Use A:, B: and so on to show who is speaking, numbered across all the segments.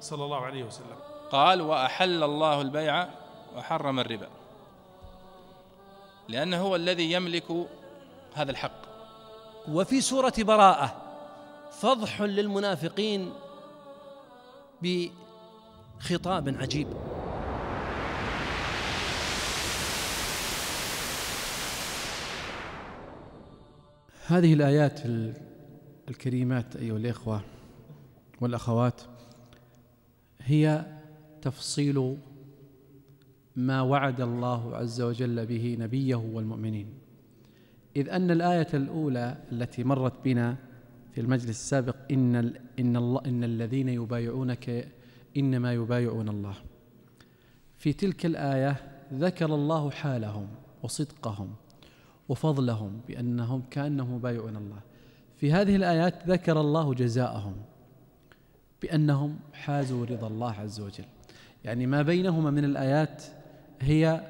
A: صلى الله عليه وسلم قال وأحل الله البيع وحرم الربا لأنه هو الذي يملك هذا الحق وفي سورة براءة فضح للمنافقين بخطاب عجيب هذه الآيات الكريمات أيها الإخوة والأخوات هي تفصيل ما وعد الله عز وجل به نبيه والمؤمنين إذ أن الآية الأولى التي مرت بنا في المجلس السابق إن ال إن الله إن الذين يبايعونك إنما يبايعون الله في تلك الآية ذكر الله حالهم وصدقهم وفضلهم بأنهم كأنهم يبايعون الله في هذه الآيات ذكر الله جزاءهم بأنهم حازوا رضا الله عز وجل يعني ما بينهما من الآيات هي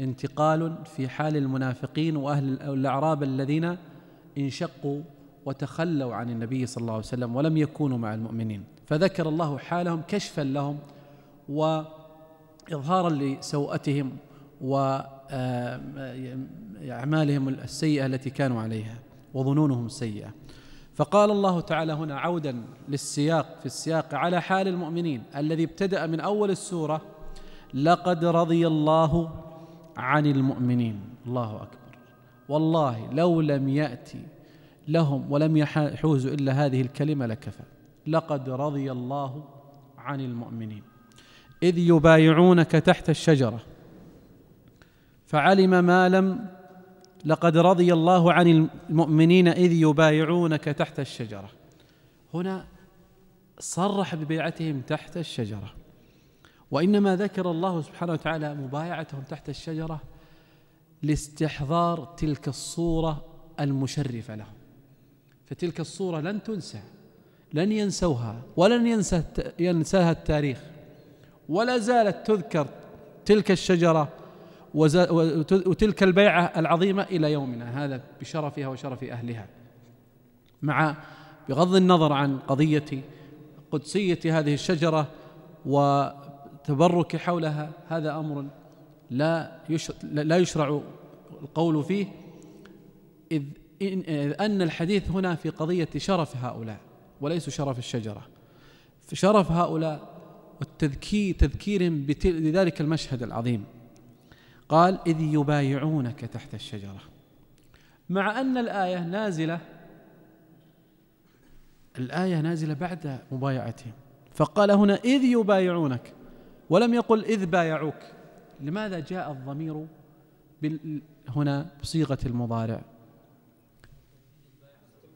A: انتقال في حال المنافقين وأهل الأعراب الذين انشقوا وتخلوا عن النبي صلى الله عليه وسلم ولم يكونوا مع المؤمنين فذكر الله حالهم كشفا لهم وإظهارا لسوءتهم وأعمالهم آه، السيئة التي كانوا عليها وظنونهم السيئة فقال الله تعالى هنا عودا للسياق في السياق على حال المؤمنين الذي ابتدأ من أول السورة لقد رضي الله عن المؤمنين الله أكبر والله لو لم يأتي لهم ولم يحوزوا إلا هذه الكلمة لكفى لقد رضي الله عن المؤمنين إذ يبايعونك تحت الشجرة فعلم ما لم لقد رضي الله عن المؤمنين إذ يبايعونك تحت الشجرة هنا صرح ببيعتهم تحت الشجرة وإنما ذكر الله سبحانه وتعالى مبايعتهم تحت الشجرة لاستحضار تلك الصورة المشرفة لهم فتلك الصورة لن تنسى لن ينسوها ولن ينسى ينساها التاريخ ولا زالت تذكر تلك الشجرة وتلك البيعة العظيمة إلى يومنا هذا بشرفها وشرف أهلها مع بغض النظر عن قضية قدسية هذه الشجرة وتبرك حولها هذا أمر لا لا يشرع القول فيه إذ أن الحديث هنا في قضية شرف هؤلاء وليس شرف الشجرة فشرف هؤلاء والتذكير تذكيرهم بذلك المشهد العظيم قال إذ يبايعونك تحت الشجرة مع أن الآية نازلة الآية نازلة بعد مبايعتهم فقال هنا إذ يبايعونك ولم يقل إذ بايعوك لماذا جاء الضمير هنا بصيغة المضارع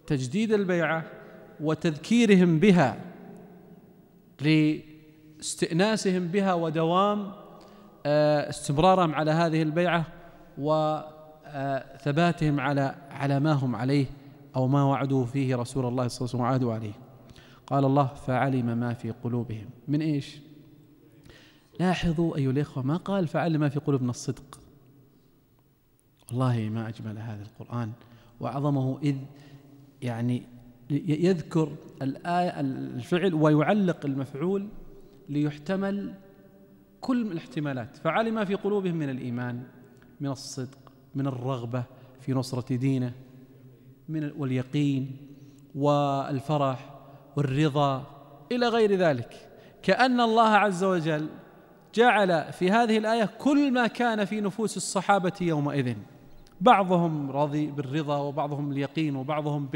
A: تجديد البيعة وتذكيرهم بها لاستئناسهم بها ودوام استمرارهم على هذه البيعة وثباتهم على على ما هم عليه أو ما وعدوا فيه رسول الله صلى الله عليه وسلم وعادوا عليه قال الله فعلم ما في قلوبهم من إيش لاحظوا أيها الإخوة ما قال فعلم ما في قلوبنا الصدق والله ما أجمل هذا القرآن وأعظمه إذ يعني يذكر الآية الفعل ويعلق المفعول ليحتمل كل الاحتمالات فعلم ما في قلوبهم من الإيمان من الصدق من الرغبة في نصرة دينه من واليقين والفرح والرضا إلى غير ذلك كأن الله عز وجل جعل في هذه الآية كل ما كان في نفوس الصحابة يومئذ بعضهم راضي بالرضا وبعضهم اليقين وبعضهم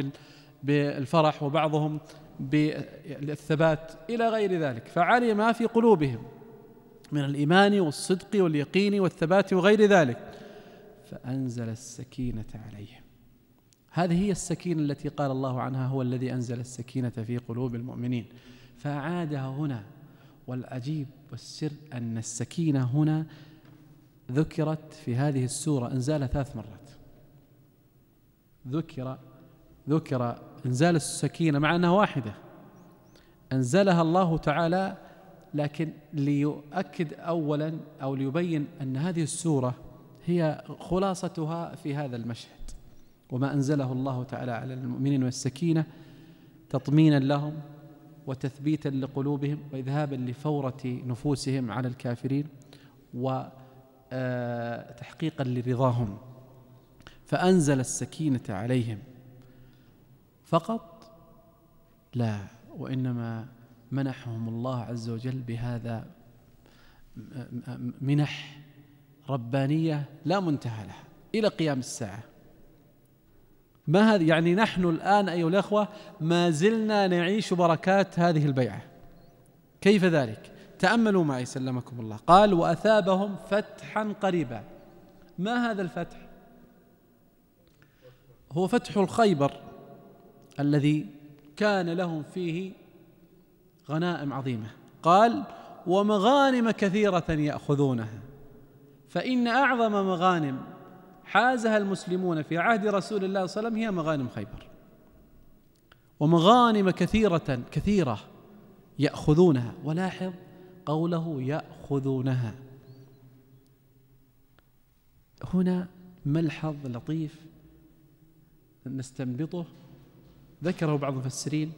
A: بالفرح وبعضهم بالثبات الى غير ذلك فعلم ما في قلوبهم من الايمان والصدق واليقين والثبات وغير ذلك فانزل السكينه عليهم هذه هي السكينه التي قال الله عنها هو الذي انزل السكينه في قلوب المؤمنين فاعادها هنا والعجيب والسر ان السكينه هنا ذكرت في هذه السوره انزال ثلاث مرات ذكر ذكر انزال السكينه مع انها واحده انزلها الله تعالى لكن ليؤكد اولا او ليبين ان هذه السوره هي خلاصتها في هذا المشهد وما انزله الله تعالى على المؤمنين والسكينه تطمينا لهم وتثبيتا لقلوبهم واذهابا لفوره نفوسهم على الكافرين وتحقيقا آه، لرضاهم فانزل السكينه عليهم فقط لا وانما منحهم الله عز وجل بهذا منح ربانية لا منتهى لها إلى قيام الساعة ما هذه يعني نحن الآن أيها الأخوة ما زلنا نعيش بركات هذه البيعة كيف ذلك تأملوا معي سلمكم الله قال وأثابهم فتحا قريبا ما هذا الفتح هو فتح الخيبر الذي كان لهم فيه غنائم عظيمه قال ومغانم كثيره ياخذونها فان اعظم مغانم حازها المسلمون في عهد رسول الله صلى الله عليه وسلم هي مغانم خيبر ومغانم كثيره كثيره ياخذونها ولاحظ قوله ياخذونها هنا ملحظ لطيف نستنبطه ذكره بعض المفسرين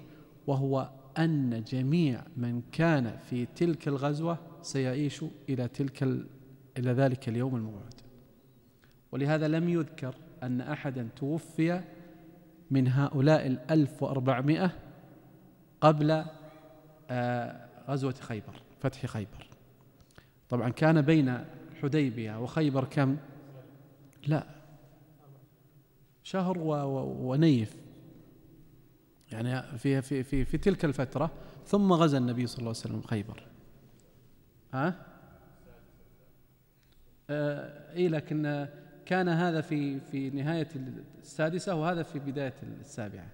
A: وهو أن جميع من كان في تلك الغزوة سيعيش إلى تلك إلى ذلك اليوم الموعود ولهذا لم يذكر أن أحدا توفي من هؤلاء الألف وأربعمائة قبل آه، غزوة خيبر فتح خيبر طبعا كان بين حديبية وخيبر كم لا شهر ونيف يعني في في في في تلك الفترة ثم غزا النبي صلى الله عليه وسلم خيبر ها آه اي لكن كان هذا في في نهاية السادسة وهذا في بداية السابعة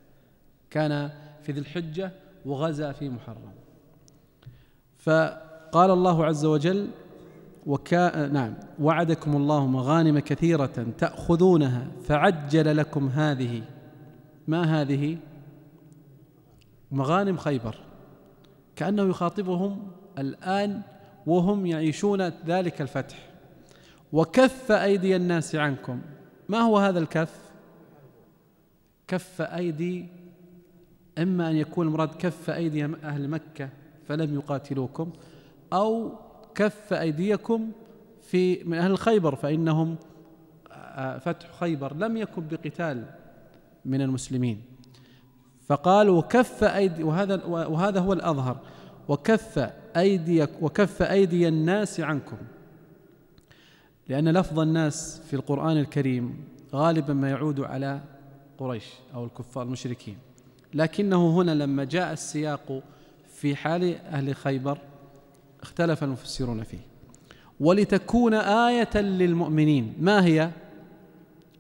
A: كان في ذي الحجة وغزا في محرم فقال الله عز وجل وكا نعم وعدكم الله مغانم كثيرة تأخذونها فعجل لكم هذه ما هذه؟ مغانم خيبر كأنه يخاطبهم الآن وهم يعيشون ذلك الفتح وكف أيدي الناس عنكم ما هو هذا الكف كف أيدي إما أن يكون المراد كف أيدي أهل مكة فلم يقاتلوكم أو كف أيديكم في من أهل خيبر فإنهم آه، فتح خيبر لم يكن بقتال من المسلمين فقال وكف أيدي وهذا وهذا هو الأظهر وكف أيدي وكف أيدي الناس عنكم لأن لفظ الناس في القرآن الكريم غالبا ما يعود على قريش أو الكفار المشركين لكنه هنا لما جاء السياق في حال أهل خيبر اختلف المفسرون فيه ولتكون آية للمؤمنين ما هي؟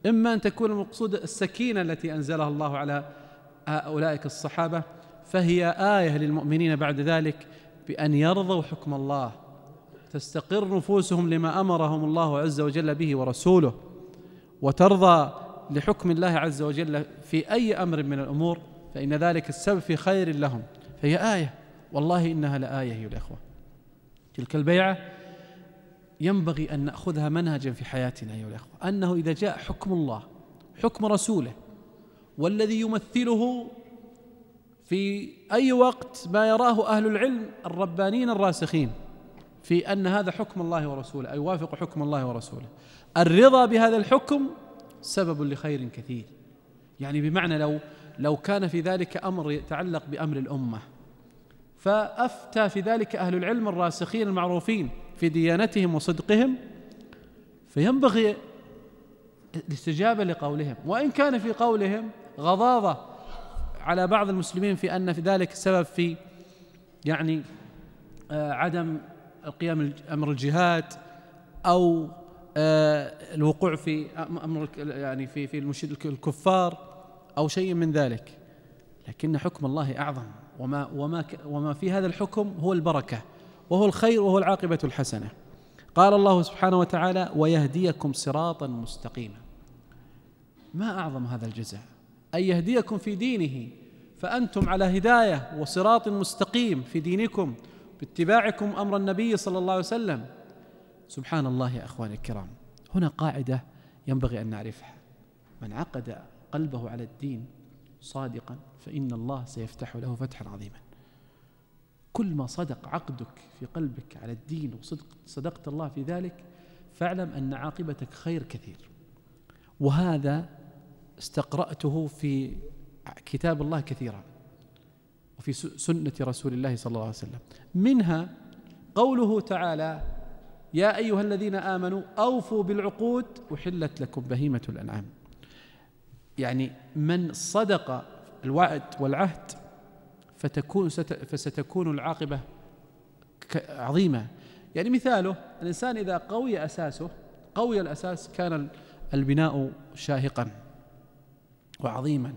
A: إما أن تكون المقصود السكينة التي أنزلها الله على أولئك الصحابة فهي آية للمؤمنين بعد ذلك بأن يرضوا حكم الله تستقر نفوسهم لما أمرهم الله عز وجل به ورسوله وترضى لحكم الله عز وجل في أي أمر من الأمور فإن ذلك السبب في خير لهم فهي آية والله إنها لآية أيها الإخوة تلك البيعة ينبغي أن نأخذها منهجا في حياتنا أيها الإخوة أنه إذا جاء حكم الله حكم رسوله والذي يمثله في اي وقت ما يراه اهل العلم الربانيين الراسخين في ان هذا حكم الله ورسوله اي يوافق حكم الله ورسوله الرضا بهذا الحكم سبب لخير كثير يعني بمعنى لو لو كان في ذلك امر يتعلق بامر الامه فافتى في ذلك اهل العلم الراسخين المعروفين في ديانتهم وصدقهم فينبغي الاستجابه لقولهم وان كان في قولهم غضاضة على بعض المسلمين في أن في ذلك سبب في يعني آه، عدم قيام أمر الجهاد أو آه، الوقوع في أمر يعني في في الكفار أو شيء من ذلك لكن حكم الله أعظم وما وما وما في هذا الحكم هو البركة وهو الخير وهو العاقبة الحسنة قال الله سبحانه وتعالى ويهديكم صراطا مستقيما ما أعظم هذا الجزاء أن يهديكم في دينه فأنتم على هداية وصراط مستقيم في دينكم باتباعكم أمر النبي صلى الله عليه وسلم سبحان الله يا أخواني الكرام هنا قاعدة ينبغي أن نعرفها من عقد قلبه على الدين صادقا فإن الله سيفتح له فتحا عظيما كل ما صدق عقدك في قلبك على الدين وصدق صدقت الله في ذلك فاعلم أن عاقبتك خير كثير وهذا استقرأته في كتاب الله كثيرا وفي سنة رسول الله صلى الله عليه وسلم منها قوله تعالى يا أيها الذين آمنوا أوفوا بالعقود أحلت لكم بهيمة الأنعام يعني من صدق الوعد والعهد فتكون فستكون العاقبة عظيمة يعني مثاله الإنسان إذا قوي أساسه قوي الأساس كان البناء شاهقا وعظيما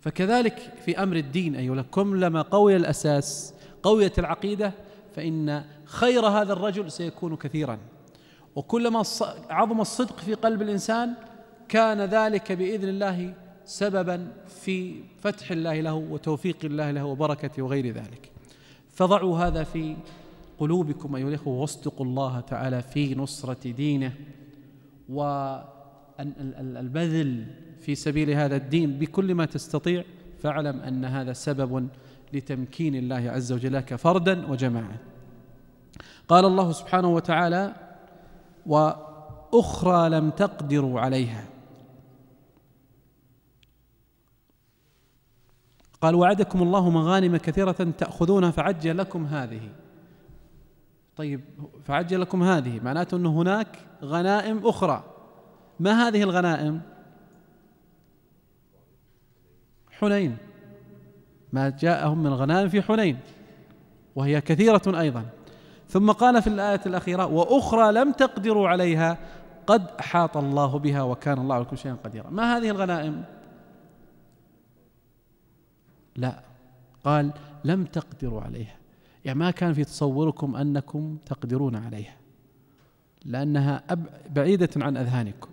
A: فكذلك في امر الدين ايها كلما قوي الاساس قويه العقيده فان خير هذا الرجل سيكون كثيرا وكلما عظم الصدق في قلب الانسان كان ذلك باذن الله سببا في فتح الله له وتوفيق الله له وبركته وغير ذلك فضعوا هذا في قلوبكم ايها الاخوه واصدقوا الله تعالى في نصره دينه و البذل في سبيل هذا الدين بكل ما تستطيع فاعلم أن هذا سبب لتمكين الله عز وجل لك فردا وجماعة قال الله سبحانه وتعالى وأخرى لم تقدروا عليها قال وعدكم الله مغانم كثيرة تأخذونها فعجل لكم هذه طيب فعجل لكم هذه معناته أن هناك غنائم أخرى ما هذه الغنائم حنين ما جاءهم من غنائم في حنين وهي كثيرة أيضا ثم قال في الآية الأخيرة وأخرى لم تقدروا عليها قد أحاط الله بها وكان الله على كل شيء قديرا ما هذه الغنائم لا قال لم تقدروا عليها يعني ما كان في تصوركم أنكم تقدرون عليها لأنها بعيدة عن أذهانكم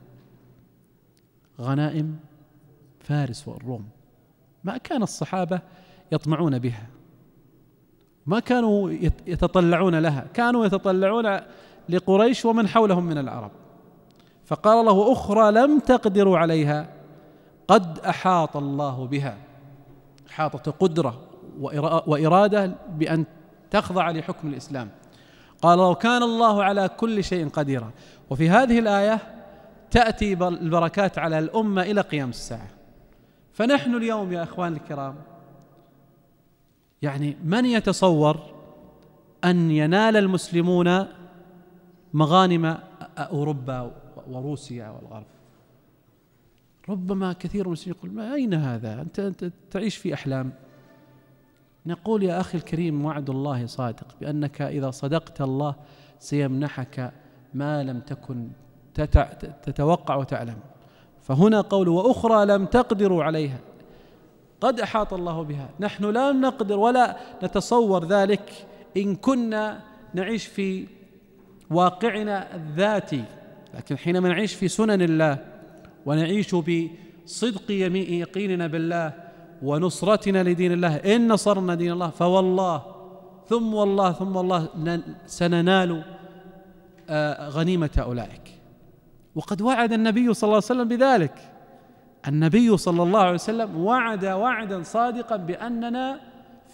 A: غنائم فارس والروم ما كان الصحابة يطمعون بها ما كانوا يتطلعون لها كانوا يتطلعون لقريش ومن حولهم من العرب فقال الله أخرى لم تقدروا عليها قد أحاط الله بها أحاطت قدرة وإرادة بأن تخضع لحكم الإسلام قال لو كان الله على كل شيء قديرا وفي هذه الآية تأتي البركات على الأمة إلى قيام الساعة فنحن اليوم يا إخوان الكرام يعني من يتصور أن ينال المسلمون مغانم أوروبا وروسيا والغرب ربما كثير من المسلمين يقول ما أين هذا أنت, أنت تعيش في أحلام نقول يا أخي الكريم وعد الله صادق بأنك إذا صدقت الله سيمنحك ما لم تكن تتوقع وتعلم فهنا قول واخرى لم تقدروا عليها قد احاط الله بها نحن لا نقدر ولا نتصور ذلك ان كنا نعيش في واقعنا الذاتي لكن حينما نعيش في سنن الله ونعيش بصدق يقيننا بالله ونصرتنا لدين الله ان نصرنا دين الله فوالله ثم والله ثم والله سننال آه، غنيمه اولئك وقد وعد النبي صلى الله عليه وسلم بذلك النبي صلى الله عليه وسلم وعد وعدا صادقا باننا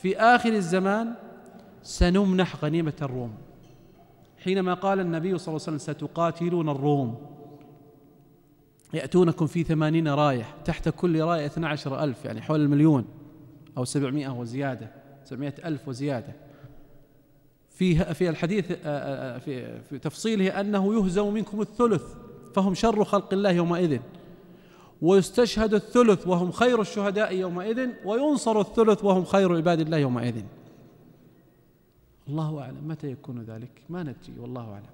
A: في اخر الزمان سنمنح غنيمه الروم حينما قال النبي صلى الله عليه وسلم ستقاتلون الروم يأتونكم في ثمانين رايح تحت كل راية عشر ألف يعني حول المليون أو سبعمائة وزيادة سبعمائة ألف وزيادة في في الحديث في, في تفصيله أنه يهزم منكم الثلث فهم شر خلق الله يومئذ ويستشهد الثلث وهم خير الشهداء يومئذ وينصر الثلث وهم خير عباد الله يومئذ الله اعلم متى يكون ذلك ما ندري والله اعلم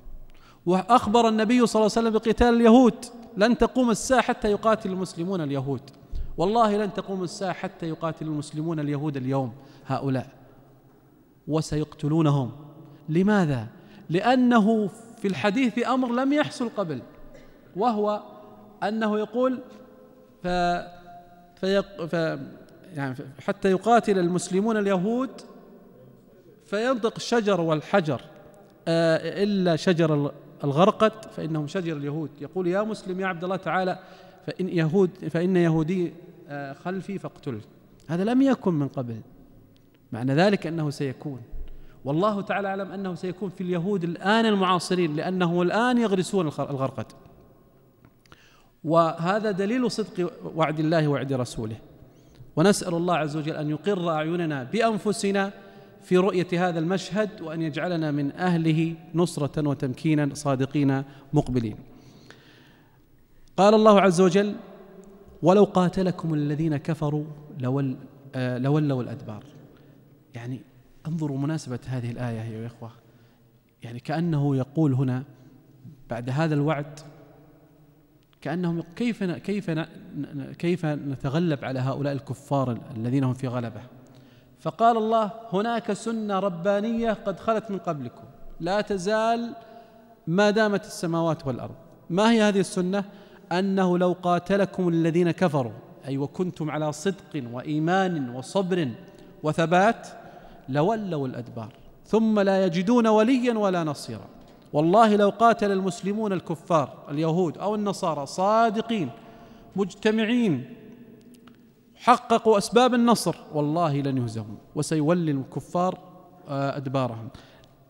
A: واخبر النبي صلى الله عليه وسلم بقتال اليهود لن تقوم الساعه حتى يقاتل المسلمون اليهود والله لن تقوم الساعه حتى يقاتل المسلمون اليهود اليوم هؤلاء وسيقتلونهم لماذا لانه في الحديث امر لم يحصل قبل وهو أنه يقول ف فيق ف يعني حتى يقاتل المسلمون اليهود فينطق الشجر والحجر آه إلا شجر الغرقد فإنهم شجر اليهود يقول يا مسلم يا عبد الله تعالى فإن يهود فإن يهودي آه خلفي فاقتله هذا لم يكن من قبل معنى ذلك أنه سيكون والله تعالى أعلم أنه سيكون في اليهود الآن المعاصرين لأنه الآن يغرسون الغرقد وهذا دليل صدق وعد الله وعد رسوله ونسال الله عز وجل ان يقر اعيننا بانفسنا في رؤيه هذا المشهد وان يجعلنا من اهله نصره وتمكينا صادقين مقبلين قال الله عز وجل ولو قاتلكم الذين كفروا لول آه، لولوا الادبار يعني انظروا مناسبه هذه الايه ايها الاخوه يعني كانه يقول هنا بعد هذا الوعد كأنهم كيف كيف كيف نتغلب على هؤلاء الكفار الذين هم في غلبة فقال الله هناك سنة ربانية قد خلت من قبلكم لا تزال ما دامت السماوات والأرض ما هي هذه السنة أنه لو قاتلكم الذين كفروا أي وكنتم على صدق وإيمان وصبر وثبات لولوا الأدبار ثم لا يجدون وليا ولا نصيرا والله لو قاتل المسلمون الكفار اليهود او النصارى صادقين مجتمعين حققوا اسباب النصر والله لن يهزموا وسيولي الكفار آه، ادبارهم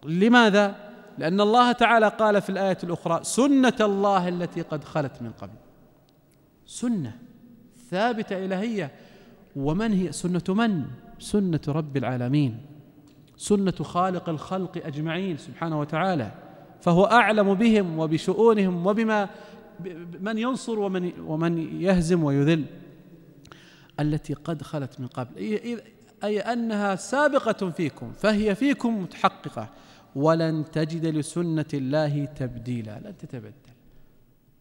A: لماذا لان الله تعالى قال في الايه الاخرى سنه الله التي قد خلت من قبل سنه ثابته الهيه ومن هي سنه من سنه رب العالمين سنه خالق الخلق اجمعين سبحانه وتعالى فهو اعلم بهم وبشؤونهم وبما من ينصر ومن ومن يهزم ويذل التي قد خلت من قبل اي انها سابقه فيكم فهي فيكم متحققه ولن تجد لسنه الله تبديلا لن تتبدل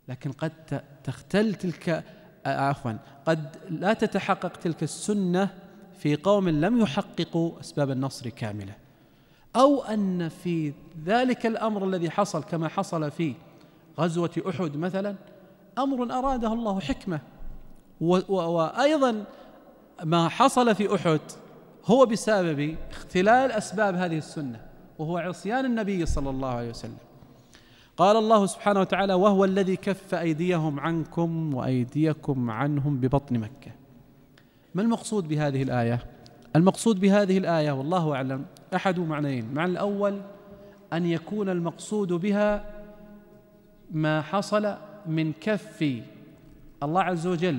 A: لكن قد تختل تلك آه، عفوا قد لا تتحقق تلك السنه في قوم لم يحققوا اسباب النصر كامله أو أن في ذلك الأمر الذي حصل كما حصل في غزوة أحد مثلا أمر أراده الله حكمة وأيضا ما حصل في أحد هو بسبب اختلال أسباب هذه السنة وهو عصيان النبي صلى الله عليه وسلم قال الله سبحانه وتعالى وهو الذي كف أيديهم عنكم وأيديكم عنهم ببطن مكة ما المقصود بهذه الآية؟ المقصود بهذه الآية والله أعلم أحد معنيين المعنى الأول أن يكون المقصود بها ما حصل من كف الله عز وجل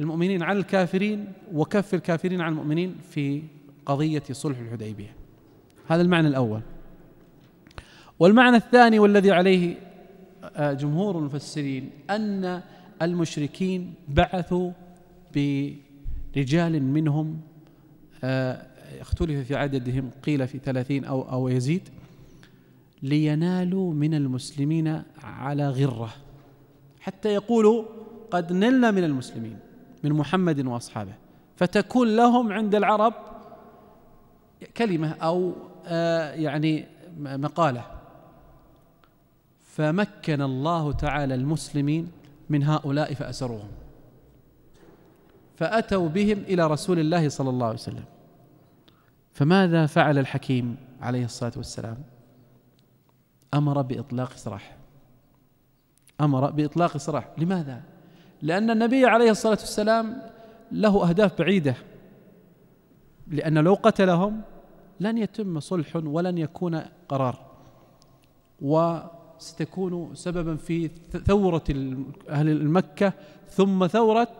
A: المؤمنين عن الكافرين وكف الكافرين عن المؤمنين في قضية صلح الحديبية هذا المعنى الأول والمعنى الثاني والذي عليه آه، جمهور المفسرين أن المشركين بعثوا برجال منهم آه، اختلف في عددهم قيل في ثلاثين أو, أو يزيد لينالوا من المسلمين على غرة حتى يقولوا قد نلنا من المسلمين من محمد وأصحابه فتكون لهم عند العرب كلمة أو آه، يعني مقالة فمكن الله تعالى المسلمين من هؤلاء فأسروهم فأتوا بهم إلى رسول الله صلى الله عليه وسلم فماذا فعل الحكيم عليه الصلاه والسلام امر باطلاق سراح امر باطلاق سراح لماذا لان النبي عليه الصلاه والسلام له اهداف بعيده لان لو قتلهم لن يتم صلح ولن يكون قرار وستكون سببا في ثوره اهل مكه ثم ثوره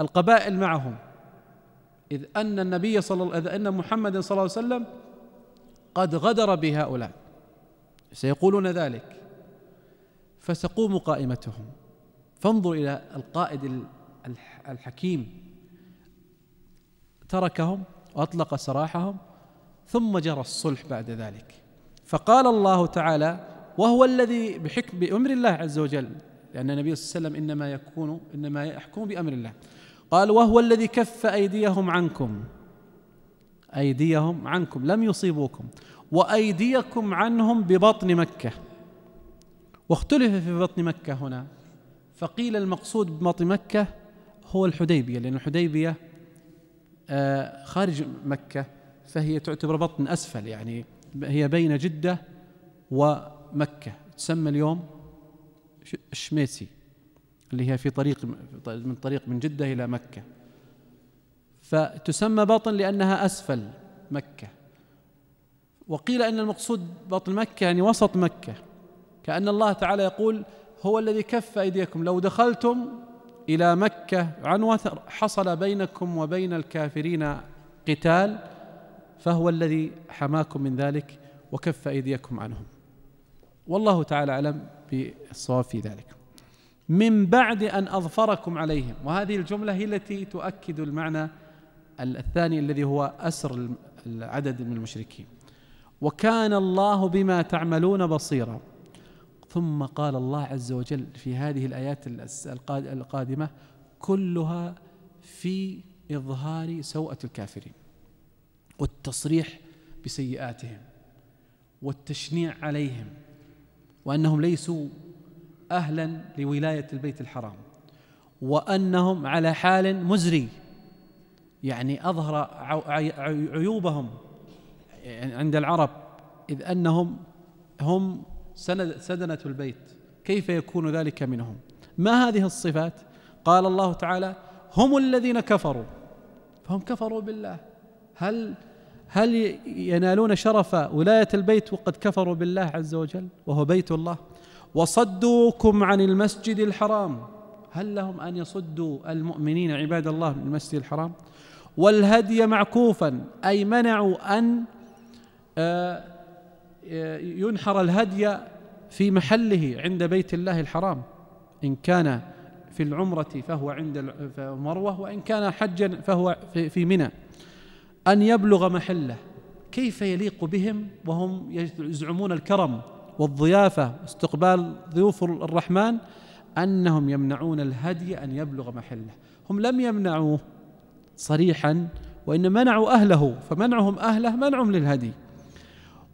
A: القبائل معهم إذ أن النبي صلى الله إذ أن محمد صلى الله عليه وسلم قد غدر بهؤلاء سيقولون ذلك فسقوم قائمتهم فانظر إلى القائد الحكيم تركهم وأطلق سراحهم ثم جرى الصلح بعد ذلك فقال الله تعالى وهو الذي بحكم بأمر الله عز وجل لأن النبي صلى الله عليه وسلم إنما يكون إنما يحكم بأمر الله قال وهو الذي كف أيديهم عنكم أيديهم عنكم لم يصيبوكم وأيديكم عنهم ببطن مكة واختلف في بطن مكة هنا فقيل المقصود ببطن مكة هو الحديبية لأن الحديبية آه، خارج مكة فهي تعتبر بطن أسفل يعني هي بين جدة ومكة تسمى اليوم الشميسي اللي هي في طريق من طريق من جدة إلى مكة فتسمى باطن لأنها أسفل مكة وقيل أن المقصود باطن مكة يعني وسط مكة كأن الله تعالى يقول هو الذي كف أيديكم لو دخلتم إلى مكة عن وثر حصل بينكم وبين الكافرين قتال فهو الذي حماكم من ذلك وكف أيديكم عنهم والله تعالى أعلم بالصواب في ذلك من بعد أن أظفركم عليهم وهذه الجملة هي التي تؤكد المعنى الثاني الذي هو أسر العدد من المشركين وكان الله بما تعملون بصيرا ثم قال الله عز وجل في هذه الآيات القادمة كلها في إظهار سوءة الكافرين والتصريح بسيئاتهم والتشنيع عليهم وأنهم ليسوا أهلا لولاية البيت الحرام وأنهم على حال مزري يعني أظهر عيوبهم عند العرب إذ أنهم هم سدنة البيت كيف يكون ذلك منهم ما هذه الصفات قال الله تعالى هم الذين كفروا فهم كفروا بالله هل هل ينالون شرف ولاية البيت وقد كفروا بالله عز وجل وهو بيت الله وصدوكم عن المسجد الحرام هل لهم ان يصدوا المؤمنين عباد الله من المسجد الحرام والهدي معكوفا اي منعوا ان آه، آه، ينحر الهدي في محله عند بيت الله الحرام ان كان في العمرة فهو عند مروة وإن كان حجا فهو في منى أن يبلغ محله كيف يليق بهم وهم يزعمون الكرم والضيافه واستقبال ضيوف الرحمن انهم يمنعون الهدي ان يبلغ محله هم لم يمنعوه صريحا وان منعوا اهله فمنعهم اهله منعهم للهدي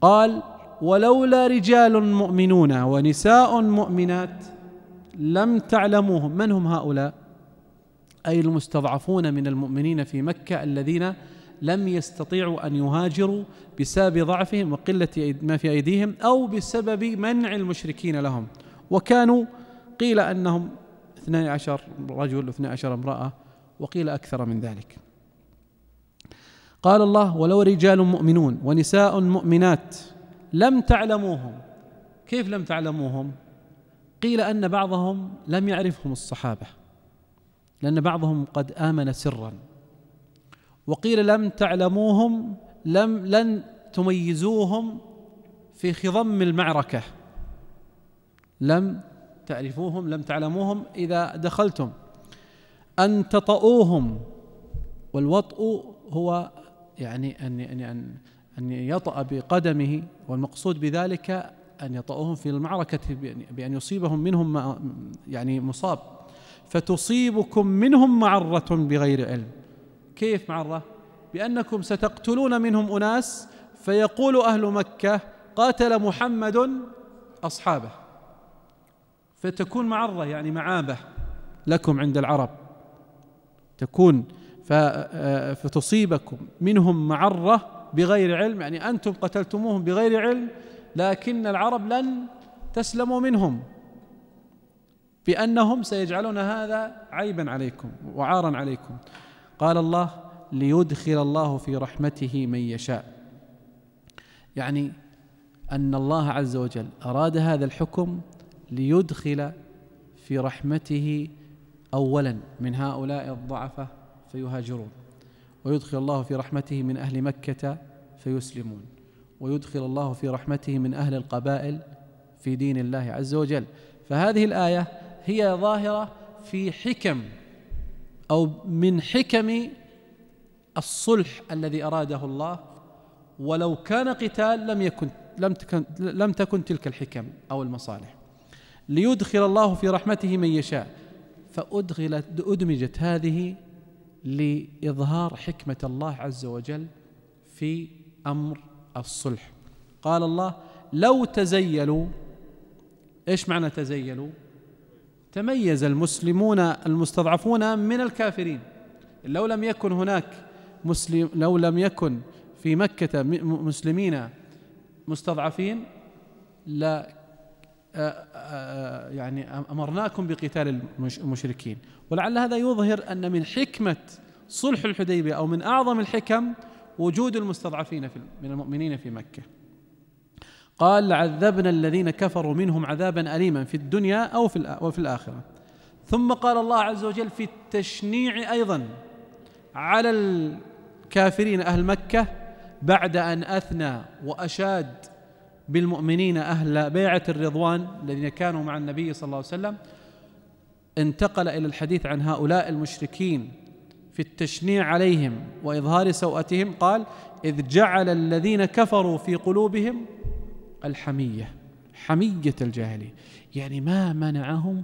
A: قال ولولا رجال مؤمنون ونساء مؤمنات لم تعلموهم من هم هؤلاء اي المستضعفون من المؤمنين في مكه الذين لم يستطيعوا أن يهاجروا بسبب ضعفهم وقلة ما في أيديهم أو بسبب منع المشركين لهم وكانوا قيل أنهم 12 رجل و 12 امرأة وقيل أكثر من ذلك قال الله ولو رجال مؤمنون ونساء مؤمنات لم تعلموهم كيف لم تعلموهم قيل أن بعضهم لم يعرفهم الصحابة لأن بعضهم قد آمن سرًا وقيل لم تعلموهم لم لن تميزوهم في خضم المعركة لم تعرفوهم لم تعلموهم إذا دخلتم أن تطؤوهم والوطء هو يعني أن أن أن يطأ بقدمه والمقصود بذلك أن يطأوهم في المعركة بأن يصيبهم منهم يعني مصاب فتصيبكم منهم معرة بغير علم كيف معرة بأنكم ستقتلون منهم أناس فيقول أهل مكة قاتل محمد أصحابه فتكون معرة يعني معابة لكم عند العرب تكون آه، فتصيبكم منهم معرة بغير علم يعني أنتم قتلتموهم بغير علم لكن العرب لن تسلموا منهم بأنهم سيجعلون هذا عيبا عليكم وعارا عليكم قال الله ليدخل الله في رحمته من يشاء يعني ان الله عز وجل اراد هذا الحكم ليدخل في رحمته اولا من هؤلاء الضعفه فيهاجرون ويدخل الله في رحمته من اهل مكه فيسلمون ويدخل الله في رحمته من اهل القبائل في دين الله عز وجل فهذه الايه هي ظاهره في حكم او من حكم الصلح الذي اراده الله ولو كان قتال لم يكن لم تكن لم تكن تلك الحكم او المصالح ليدخل الله في رحمته من يشاء فادخلت ادمجت هذه لاظهار حكمه الله عز وجل في امر الصلح قال الله لو تزيلوا ايش معنى تزيلوا تميز المسلمون المستضعفون من الكافرين لو لم يكن هناك مسلم لو لم يكن في مكة مسلمين مستضعفين لا آه، آه، آه، يعني أمرناكم بقتال المشركين ولعل هذا يظهر أن من حكمة صلح الحديبية أو من أعظم الحكم وجود المستضعفين من المؤمنين في مكة قال لعذبنا الذين كفروا منهم عذابا أليما في الدنيا أو في وفي الآخرة ثم قال الله عز وجل في التشنيع أيضا على الكافرين أهل مكة بعد أن أثنى وأشاد بالمؤمنين أهل بيعة الرضوان الذين كانوا مع النبي صلى الله عليه وسلم انتقل إلى الحديث عن هؤلاء المشركين في التشنيع عليهم وإظهار سوءتهم قال إذ جعل الذين كفروا في قلوبهم الحمية حمية الجاهلية يعني ما منعهم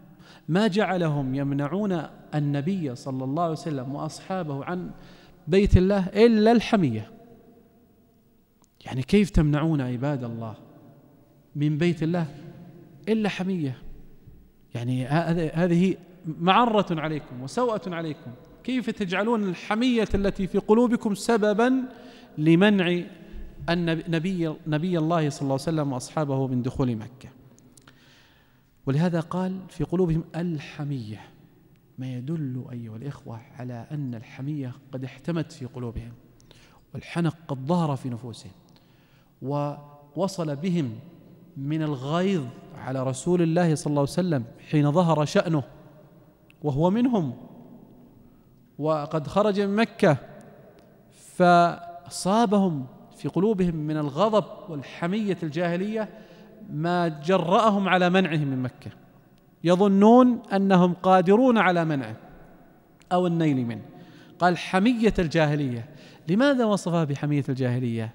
A: ما جعلهم يمنعون النبي صلى الله عليه وسلم وأصحابه عن بيت الله إلا الحمية يعني كيف تمنعون عباد الله من بيت الله إلا حمية يعني هذه معرة عليكم وسوءة عليكم كيف تجعلون الحمية التي في قلوبكم سببا لمنع النبي نبي الله صلى الله عليه وسلم واصحابه من دخول مكه ولهذا قال في قلوبهم الحميه ما يدل ايها الاخوه على ان الحميه قد احتمت في قلوبهم والحنق قد ظهر في نفوسهم ووصل بهم من الغيظ على رسول الله صلى الله عليه وسلم حين ظهر شأنه وهو منهم وقد خرج من مكة فأصابهم في قلوبهم من الغضب والحمية الجاهلية ما جرأهم على منعهم من مكة يظنون أنهم قادرون على منعه أو النيل منه قال حمية الجاهلية لماذا وصفها بحمية الجاهلية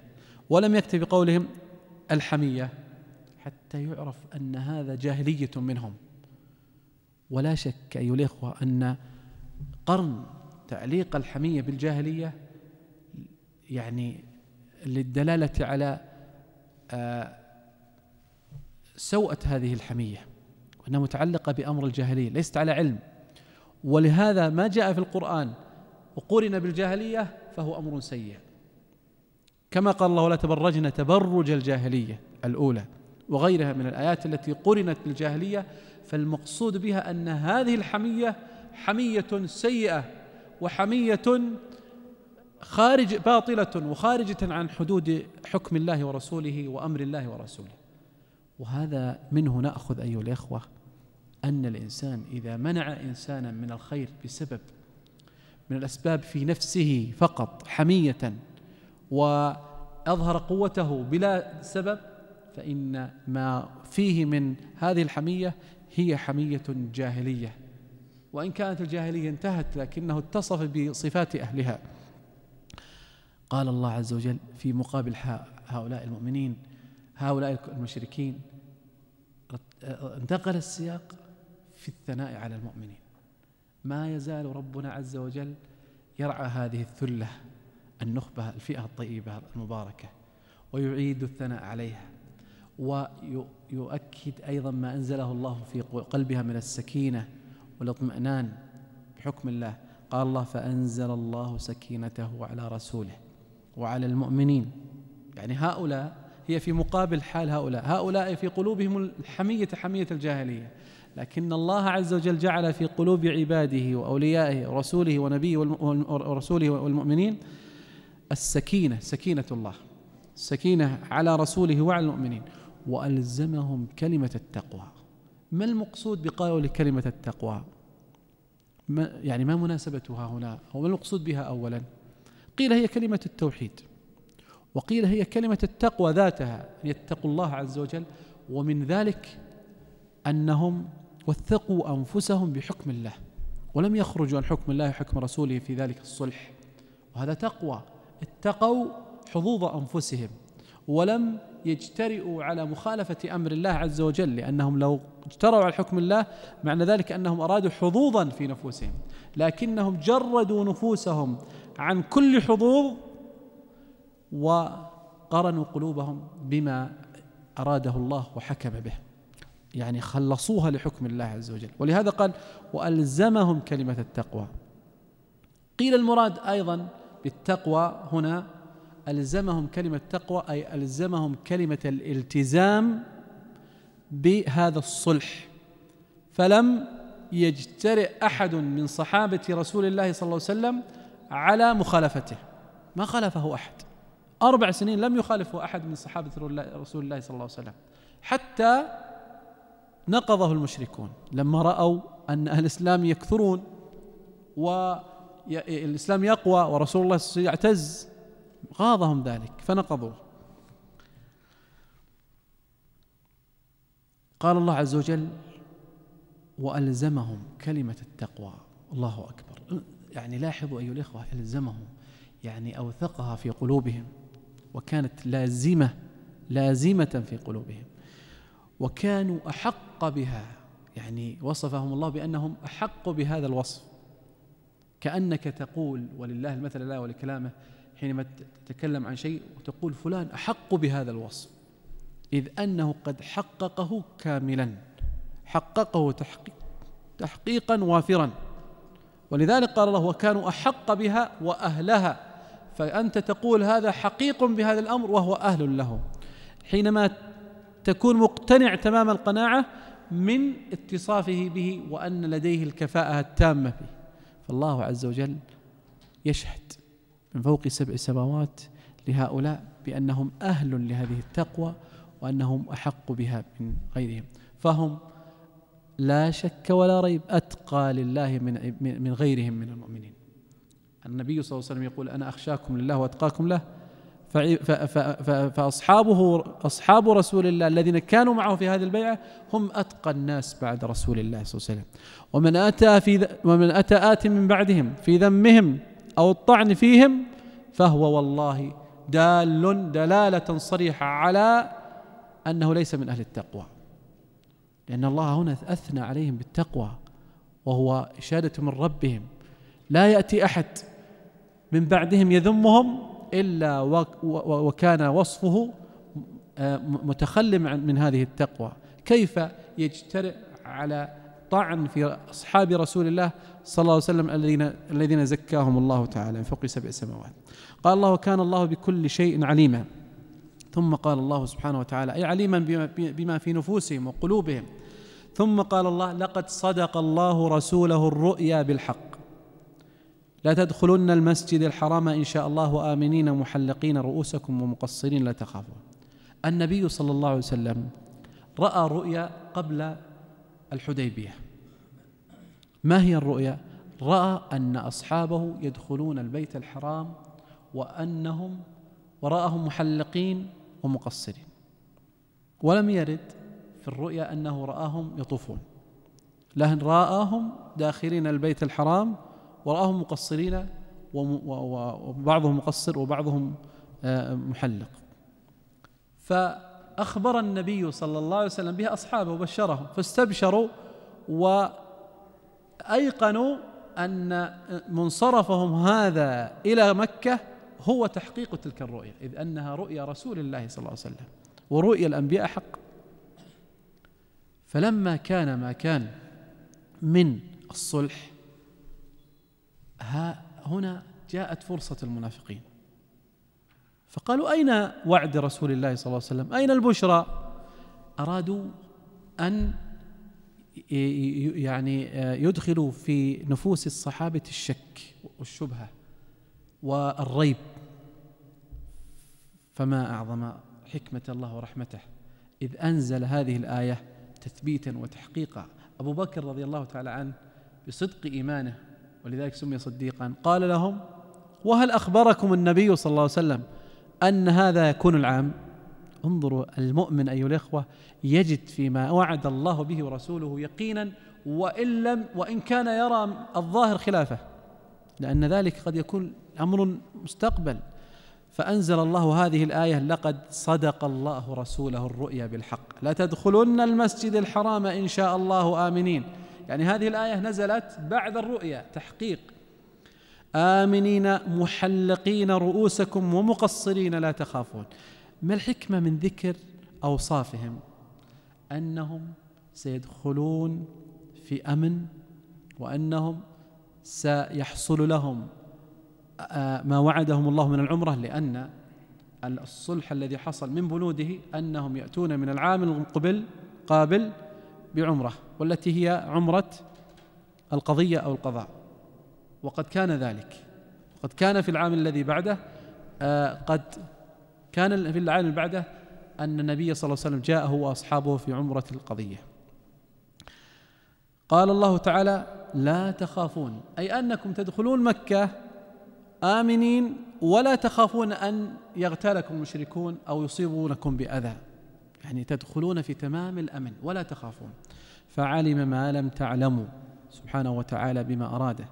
A: ولم يكتب بقولهم الحمية حتى يعرف أن هذا جاهلية منهم ولا شك أيها الإخوة أن قرن تعليق الحمية بالجاهلية يعني للدلالة على آه، سوءة هذه الحمية وأنها متعلقة بأمر الجاهلية ليست على علم ولهذا ما جاء في القرآن وقرن بالجاهلية فهو أمر سيء كما قال الله لا تبرجن تبرج الجاهلية الأولى وغيرها من الآيات التي قرنت بالجاهلية فالمقصود بها أن هذه الحمية حمية سيئة وحمية خارج باطلة وخارجة عن حدود حكم الله ورسوله وأمر الله ورسوله وهذا منه نأخذ أيها الإخوة أن الإنسان إذا منع إنسانا من الخير بسبب من الأسباب في نفسه فقط حمية وأظهر قوته بلا سبب فإن ما فيه من هذه الحمية هي حمية جاهلية وإن كانت الجاهلية انتهت لكنه اتصف بصفات أهلها قال الله عز وجل في مقابل هؤلاء المؤمنين هؤلاء المشركين آه، انتقل السياق في الثناء على المؤمنين ما يزال ربنا عز وجل يرعى هذه الثله النخبه الفئه الطيبه المباركه ويعيد الثناء عليها ويؤكد ايضا ما انزله الله في قلبها من السكينه والاطمئنان بحكم الله قال الله فانزل الله سكينته على رسوله وعلى المؤمنين يعني هؤلاء هي في مقابل حال هؤلاء هؤلاء في قلوبهم الحمية حمية الجاهلية لكن الله عز وجل جعل في قلوب عباده وأوليائه ورسوله ونبيه ورسوله والمؤمنين السكينة سكينة الله السكينة على رسوله وعلى المؤمنين وألزمهم كلمة التقوى ما المقصود بقول كلمة التقوى ما يعني ما مناسبتها هنا وما المقصود بها أولا قيل هي كلمة التوحيد وقيل هي كلمة التقوى ذاتها يعني أن يتقوا الله عز وجل ومن ذلك أنهم وثقوا أنفسهم بحكم الله ولم يخرجوا عن حكم الله وحكم رسوله في ذلك الصلح وهذا تقوى اتقوا حظوظ أنفسهم ولم يجترئوا على مخالفة أمر الله عز وجل لأنهم لو اجترأوا على حكم الله معنى ذلك أنهم أرادوا حظوظا في نفوسهم لكنهم جردوا نفوسهم عن كل حظوظ وقرنوا قلوبهم بما أراده الله وحكم به يعني خلصوها لحكم الله عز وجل ولهذا قال وألزمهم كلمة التقوى قيل المراد أيضا بالتقوى هنا ألزمهم كلمة التقوى أي ألزمهم كلمة الالتزام بهذا الصلح فلم يجترئ أحد من صحابة رسول الله صلى الله عليه وسلم على مخالفته ما خالفه أحد أربع سنين لم يخالفه أحد من صحابة رسول الله صلى الله عليه وسلم حتى نقضه المشركون لما رأوا أن أهل الإسلام يكثرون والإسلام يقوى ورسول الله يعتز غاضهم ذلك فنقضوه قال الله عز وجل وألزمهم كلمة التقوى الله أكبر يعني لاحظوا أيها الإخوة ألزمهم يعني أوثقها في قلوبهم وكانت لازمة لازمة في قلوبهم وكانوا أحق بها يعني وصفهم الله بأنهم أحق بهذا الوصف كأنك تقول ولله المثل لا ولكلامه حينما تتكلم عن شيء وتقول فلان أحق بهذا الوصف إذ أنه قد حققه كاملا حققه تحقيق تحقيقا وافرا ولذلك قال الله وكانوا أحق بها وأهلها فأنت تقول هذا حقيق بهذا الأمر وهو أهل له حينما تكون مقتنع تمام القناعة من اتصافه به وأن لديه الكفاءة التامة فيه فالله عز وجل يشهد من فوق سبع سماوات لهؤلاء بأنهم أهل لهذه التقوى وأنهم أحق بها من غيرهم فهم لا شك ولا ريب أتقى لله من, من غيرهم من المؤمنين النبي صلى الله عليه وسلم يقول أنا أخشاكم لله وأتقاكم له فأصحابه أصحاب رسول الله الذين كانوا معه في هذه البيعة هم أتقى الناس بعد رسول الله صلى الله عليه وسلم ومن أتى في ومن أتى آت من بعدهم في ذمهم أو الطعن فيهم فهو والله دال دلالة صريحة على أنه ليس من أهل التقوى لأن الله هنا أثنى عليهم بالتقوى وهو إشادة من ربهم لا يأتي أحد من بعدهم يذمهم إلا وكان وصفه آه، متخلم من هذه التقوى كيف يجترئ على طعن في أصحاب رسول الله صلى الله عليه وسلم الذين الذين زكاهم الله تعالى من فوق سبع سماوات قال الله وكان الله بكل شيء عليما ثم قال الله سبحانه وتعالى أي عليما بما في نفوسهم وقلوبهم ثم قال الله لقد صدق الله رسوله الرؤيا بالحق لا تدخلن المسجد الحرام إن شاء الله آمنين محلقين رؤوسكم ومقصرين لا تخافون النبي صلى الله عليه وسلم رأى رؤيا قبل الحديبية ما هي الرؤيا؟ رأى أن أصحابه يدخلون البيت الحرام وأنهم ورأهم محلقين ومقصرين ولم يرد في الرؤيا أنه رآهم يطوفون لكن رآهم داخلين البيت الحرام ورآهم مقصرين وبعضهم مقصر وبعضهم آه، محلق فأخبر النبي صلى الله عليه وسلم بها أصحابه وبشرهم فاستبشروا وأيقنوا أن منصرفهم هذا إلى مكة هو تحقيق تلك الرؤيا إذ أنها رؤيا رسول الله صلى الله عليه وسلم ورؤيا الأنبياء حق فلما كان ما كان من الصلح ها هنا جاءت فرصة المنافقين فقالوا أين وعد رسول الله صلى الله عليه وسلم أين البشرى أرادوا أن يعني آه، يدخلوا في نفوس الصحابة الشك والشبهة والريب فما أعظم حكمة الله ورحمته إذ أنزل هذه الآية تثبيتا وتحقيقا أبو بكر رضي الله تعالى عنه بصدق إيمانه ولذلك سمي صديقا قال لهم وهل أخبركم النبي صلى الله عليه وسلم أن هذا يكون العام انظروا المؤمن أيها الإخوة يجد فيما وعد الله به ورسوله يقينا وإن, لم وإن كان يرى الظاهر خلافه لأن ذلك قد يكون امر مستقبل فأنزل الله هذه الآية لقد صدق الله رسوله الرؤيا بالحق لتدخلن المسجد الحرام إن شاء الله آمنين يعني هذه الآية نزلت بعد الرؤيا تحقيق آمنين محلقين رؤوسكم ومقصرين لا تخافون ما الحكمة من ذكر أوصافهم أنهم سيدخلون في أمن وأنهم سيحصل لهم ما وعدهم الله من العمرة لأن الصلح الذي حصل من بنوده أنهم يأتون من العام المقبل قابل بعمرة والتي هي عمرة القضية أو القضاء وقد كان ذلك وقد كان في العام الذي بعده آه، قد كان في العام اللي بعده أن النبي صلى الله عليه وسلم جاءه وأصحابه في عمرة القضية قال الله تعالى لا تخافون أي أنكم تدخلون مكة آمنين ولا تخافون أن يغتالكم المشركون أو يصيبونكم بأذى يعني تدخلون في تمام الأمن ولا تخافون فعلم ما لم تعلموا سبحانه وتعالى بما أراده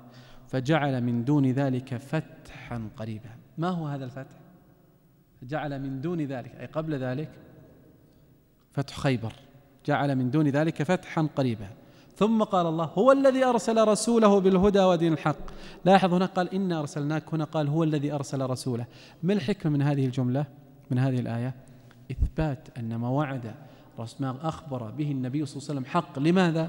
A: فجعل من دون ذلك فتحا قريبا ما هو هذا الفتح جعل من دون ذلك أي قبل ذلك فتح خيبر جعل من دون ذلك فتحا قريبا ثم قال الله هو الذي أرسل رسوله بالهدى ودين الحق لاحظ هنا قال إنا أرسلناك هنا قال هو الذي أرسل رسوله ما الحكمة من هذه الجملة من هذه الآية إثبات أن ما وعد ما أخبر به النبي صلى الله عليه وسلم حق لماذا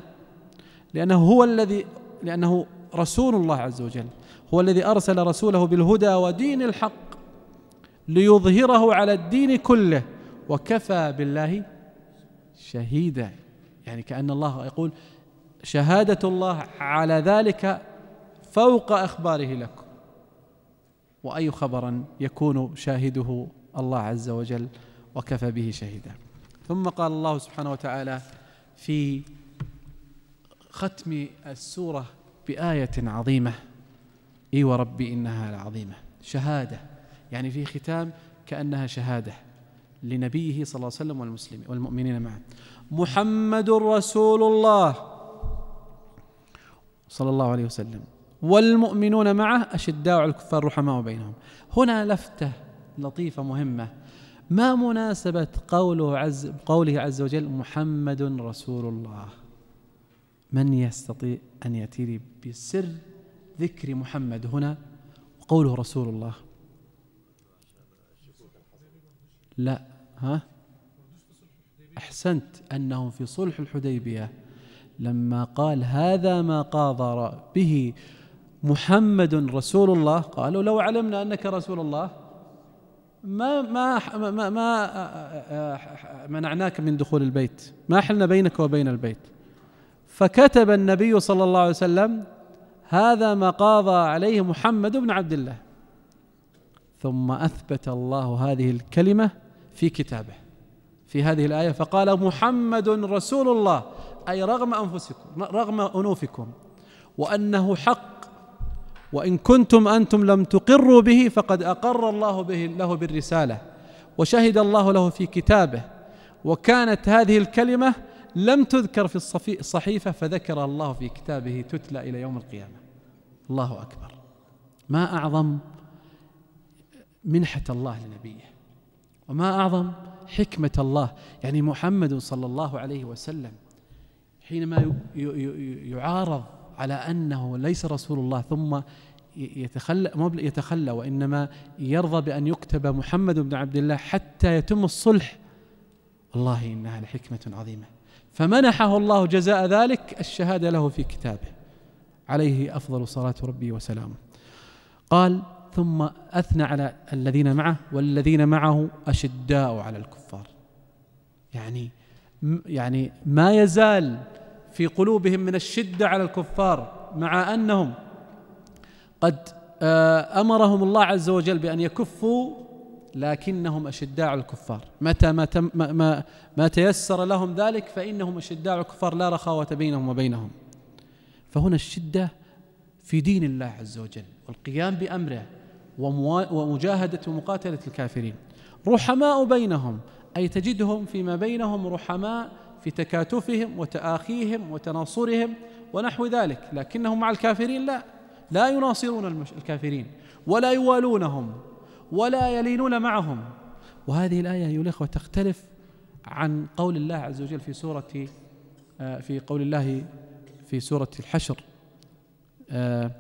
A: لأنه هو الذي لأنه رسول الله عز وجل هو الذي أرسل رسوله بالهدى ودين الحق ليظهره على الدين كله وكفى بالله شهيدا يعني كأن الله يقول شهادة الله على ذلك فوق أخباره لكم وأي خبرا يكون شاهده الله عز وجل وكفى به شهيدا ثم قال الله سبحانه وتعالى في ختم السورة بآية عظيمة إي وربي إنها لعظيمة شهادة يعني في ختام كأنها شهادة لنبيه صلى الله عليه وسلم والمسلمين والمؤمنين معه محمد رسول الله صلى الله عليه وسلم والمؤمنون معه أشداء على الكفار رحماء بينهم هنا لفتة لطيفة مهمة ما مناسبة قوله عز قوله عز وجل محمد رسول الله من يستطيع أن يأتي بسر ذكر محمد هنا وقوله رسول الله لا ها أحسنت أنهم في صلح الحديبية لما قال هذا ما قاضر به محمد رسول الله قالوا لو علمنا انك رسول الله ما ما ما, ما منعناك من دخول البيت ما حلنا بينك وبين البيت فكتب النبي صلى الله عليه وسلم هذا ما قاضى عليه محمد بن عبد الله ثم اثبت الله هذه الكلمه في كتابه في هذه الآية فقال محمد رسول الله أي رغم أنفسكم رغم أنوفكم وأنه حق وإن كنتم أنتم لم تقروا به فقد أقر الله به له بالرسالة وشهد الله له في كتابه وكانت هذه الكلمة لم تذكر في الصحيفة فذكرها الله في كتابه تتلى إلى يوم القيامة الله أكبر ما أعظم منحة الله لنبيه وما أعظم حكمة الله يعني محمد صلى الله عليه وسلم حينما يعارض على أنه ليس رسول الله ثم يتخلى يتخلى وإنما يرضى بأن يكتب محمد بن عبد الله حتى يتم الصلح والله إنها لحكمة عظيمة فمنحه الله جزاء ذلك الشهادة له في كتابه عليه أفضل صلاة ربي وسلامه قال ثم أثنى على الذين معه والذين معه أشداء على الكفار يعني يعني ما يزال في قلوبهم من الشدة على الكفار مع أنهم قد آه، أمرهم الله عز وجل بأن يكفوا لكنهم أشداء على الكفار متى ما, تم ما, ما تيسر لهم ذلك فإنهم أشداء على الكفار لا رخاوة بينهم وبينهم فهنا الشدة في دين الله عز وجل والقيام بأمره ومجاهدة ومقاتلة الكافرين رحماء بينهم أي تجدهم فيما بينهم رحماء في تكاتفهم وتآخيهم وتناصرهم ونحو ذلك لكنهم مع الكافرين لا لا يناصرون الكافرين ولا يوالونهم ولا يلينون معهم وهذه الآية أيها الأخوة تختلف عن قول الله عز وجل في سورة آه، في قول الله في سورة الحشر آه،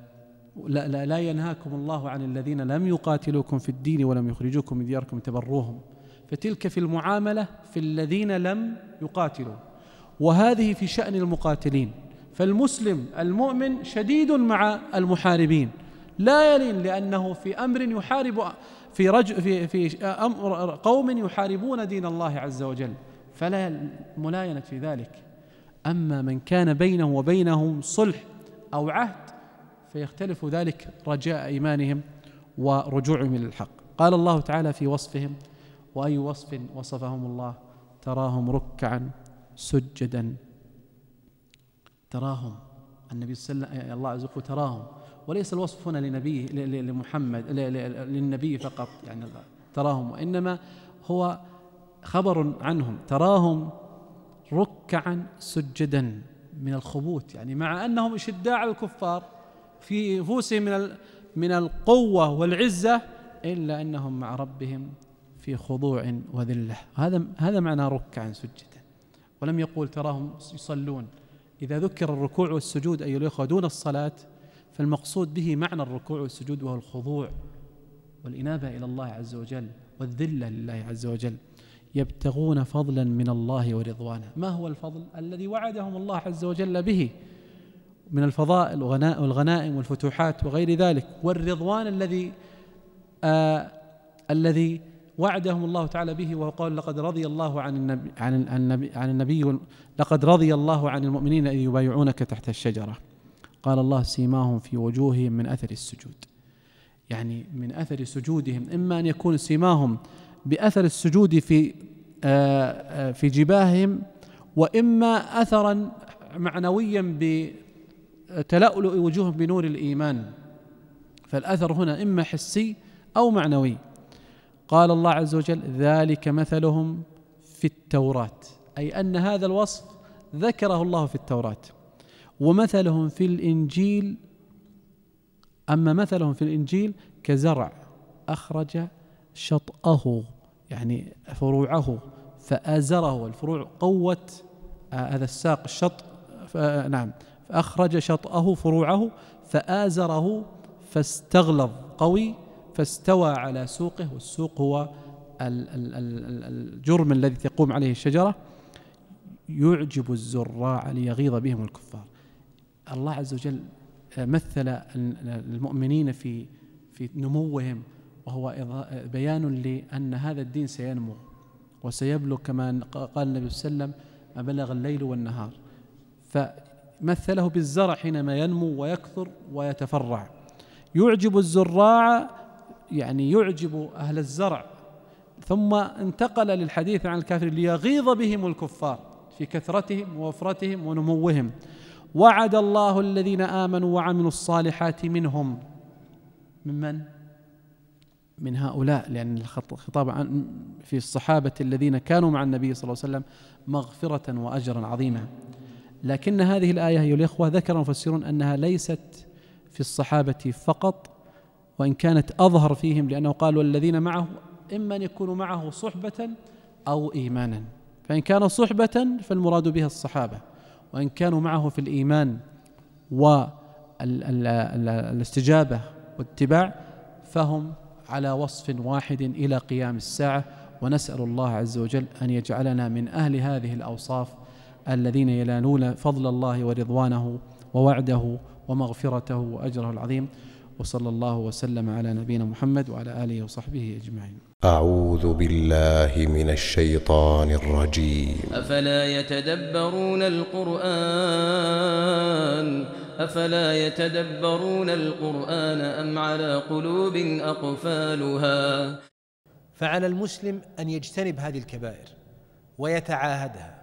A: لا, لا, لا ينهاكم الله عن الذين لم يقاتلوكم في الدين ولم يخرجوكم من دياركم تبروهم فتلك في المعاملة في الذين لم يقاتلوا وهذه في شأن المقاتلين فالمسلم المؤمن شديد مع المحاربين لا يلين لأنه في أمر يحارب في رج في في أمر قوم يحاربون دين الله عز وجل فلا ملاينة في ذلك أما من كان بينه وبينهم صلح أو عهد فيختلف ذلك رجاء إيمانهم ورجوعهم إلى الحق قال الله تعالى في وصفهم وأي وصف وصفهم الله تراهم ركعا سجدا تراهم النبي صلى الله عليه وسلم الله عز وجل تراهم وليس الوصف هنا لنبيه لمحمد للنبي فقط يعني تراهم وإنما هو خبر عنهم تراهم ركعا سجدا من الخبوت يعني مع أنهم شداء على الكفار في أنفسهم من من القوة والعزة إلا أنهم مع ربهم في خضوع وذلة هذا هذا معنى ركعا سجدا ولم يقول تراهم يصلون إذا ذكر الركوع والسجود أيها الأخوة دون الصلاة فالمقصود به معنى الركوع والسجود وهو الخضوع والإنابة إلى الله عز وجل والذلة لله عز وجل يبتغون فضلا من الله ورضوانه ما هو الفضل الذي وعدهم الله عز وجل به من الفضائل والغنائم والفتوحات وغير ذلك والرضوان الذي آه الذي وعدهم الله تعالى به وهو قول لقد رضي الله عن النبي عن النبي عن النبي لقد رضي الله عن المؤمنين اذ يبايعونك تحت الشجره قال الله سيماهم في وجوههم من اثر السجود يعني من اثر سجودهم اما ان يكون سيماهم باثر السجود في آه، آه، في جباههم واما اثرا معنويا تلألؤ وجوههم بنور الإيمان فالأثر هنا إما حسي أو معنوي قال الله عز وجل ذلك مثلهم في التوراة أي أن هذا الوصف ذكره الله في التوراة ومثلهم في الإنجيل أما مثلهم في الإنجيل كزرع أخرج شطأه يعني فروعه فآزره الفروع قوة آه، هذا الساق الشط آه، نعم أخرج شطأه فروعه فآزره فاستغلظ قوي فاستوى على سوقه والسوق هو الجرم الذي تقوم عليه الشجرة يعجب الزراع ليغيظ بهم الكفار الله عز وجل مثل المؤمنين في في نموهم وهو بيان لأن هذا الدين سينمو وسيبلغ كما قال النبي صلى الله عليه وسلم ما بلغ الليل والنهار مثله بالزرع حينما ينمو ويكثر ويتفرع يعجب الزراع يعني يعجب أهل الزرع ثم انتقل للحديث عن الكافر ليغيظ بهم الكفار في كثرتهم ووفرتهم ونموهم وعد الله الذين آمنوا وعملوا الصالحات منهم ممن؟ من هؤلاء لأن الخطاب عن في الصحابة الذين كانوا مع النبي صلى الله عليه وسلم مغفرة وأجرا عظيما لكن هذه الآية أيها الإخوة ذكر المفسرون أنها ليست في الصحابة فقط وإن كانت أظهر فيهم لأنه قال والذين معه إما أن يكونوا معه صحبة أو إيمانا فإن كان صحبة فالمراد بها الصحابة وإن كانوا معه في الإيمان والاستجابة والاتباع فهم على وصف واحد إلى قيام الساعة ونسأل الله عز وجل أن يجعلنا من أهل هذه الأوصاف الذين ينالون فضل الله ورضوانه ووعده ومغفرته وأجره العظيم وصلى الله وسلم على نبينا محمد وعلى آله وصحبه أجمعين أعوذ بالله من الشيطان الرجيم أفلا يتدبرون القرآن أفلا يتدبرون القرآن أم على قلوب أقفالها فعلى المسلم أن يجتنب هذه الكبائر ويتعاهدها